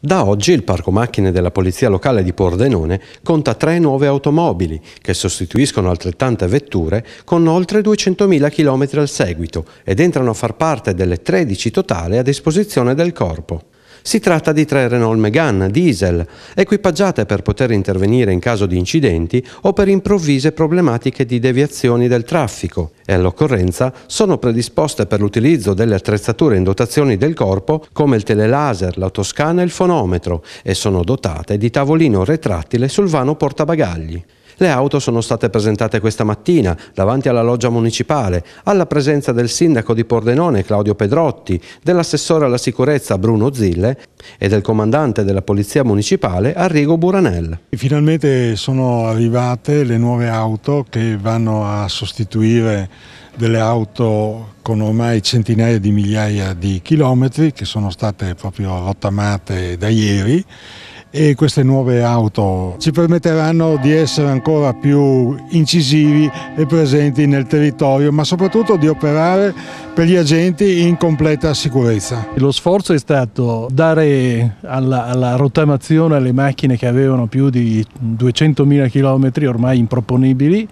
Da oggi il parco macchine della Polizia Locale di Pordenone conta tre nuove automobili che sostituiscono altrettante vetture con oltre 200.000 km al seguito ed entrano a far parte delle 13 totale a disposizione del corpo. Si tratta di tre Renault Megane diesel, equipaggiate per poter intervenire in caso di incidenti o per improvvise problematiche di deviazioni del traffico e all'occorrenza sono predisposte per l'utilizzo delle attrezzature in dotazioni del corpo come il telelaser, l'autoscan e il fonometro e sono dotate di tavolino retrattile sul vano portabagagli. Le auto sono state presentate questa mattina davanti alla loggia municipale, alla presenza del sindaco di Pordenone Claudio Pedrotti, dell'assessore alla sicurezza Bruno Zille e del comandante della polizia municipale Arrigo Buranel. Finalmente sono arrivate le nuove auto che vanno a sostituire delle auto con ormai centinaia di migliaia di chilometri che sono state proprio rottamate da ieri e queste nuove auto ci permetteranno di essere ancora più incisivi e presenti nel territorio, ma soprattutto di operare per gli agenti in completa sicurezza. Lo sforzo è stato dare alla, alla rottamazione alle macchine che avevano più di 200.000 km ormai improponibili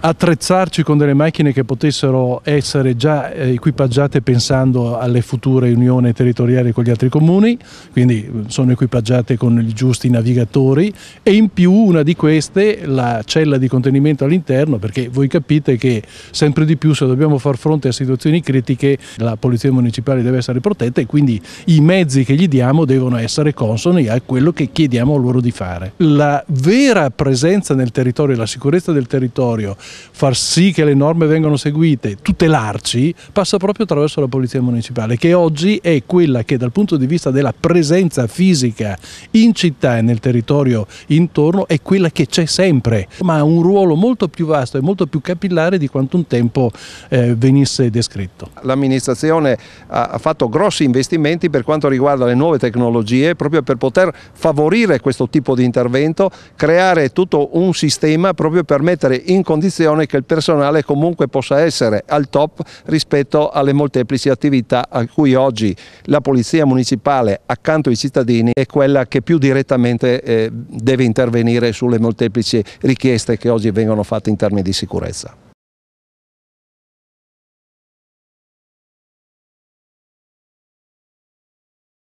attrezzarci con delle macchine che potessero essere già eh, equipaggiate pensando alle future unioni territoriali con gli altri comuni, quindi mm, sono equipaggiate con i giusti navigatori e in più una di queste la cella di contenimento all'interno perché voi capite che sempre di più se dobbiamo far fronte a situazioni critiche la polizia municipale deve essere protetta e quindi i mezzi che gli diamo devono essere consoni a quello che chiediamo loro di fare. La vera presenza nel territorio, la sicurezza del territorio far sì che le norme vengano seguite, tutelarci, passa proprio attraverso la Polizia Municipale, che oggi è quella che dal punto di vista della presenza fisica in città e nel territorio intorno è quella che c'è sempre, ma ha un ruolo molto più vasto e molto più capillare di quanto un tempo eh, venisse descritto. L'amministrazione ha fatto grossi investimenti per quanto riguarda le nuove tecnologie proprio per poter favorire questo tipo di intervento, creare tutto un sistema proprio per mettere in condizione condizione che il personale comunque possa essere al top rispetto alle molteplici attività a cui oggi la Polizia Municipale accanto ai cittadini è quella che più direttamente eh, deve intervenire sulle molteplici richieste che oggi vengono fatte in termini di sicurezza.